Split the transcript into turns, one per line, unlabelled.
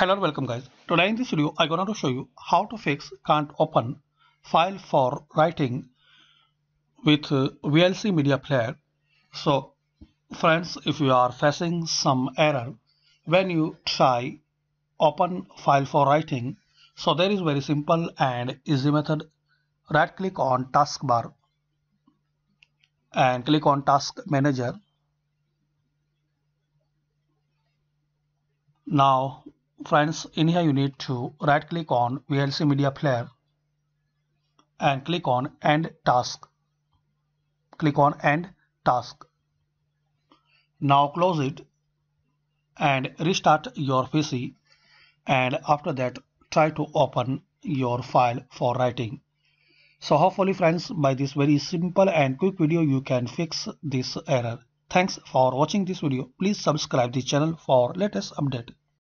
hello and welcome guys today in this video i am going to show you how to fix can't open file for writing with uh, vlc media player so friends if you are facing some error when you try open file for writing so there is very simple and easy method right click on taskbar and click on task manager now friends in here you need to right click on VLC media player and click on end task click on end task now close it and restart your PC and after that try to open your file for writing so hopefully friends by this very simple and quick video you can fix this error thanks for watching this video please subscribe the channel for latest update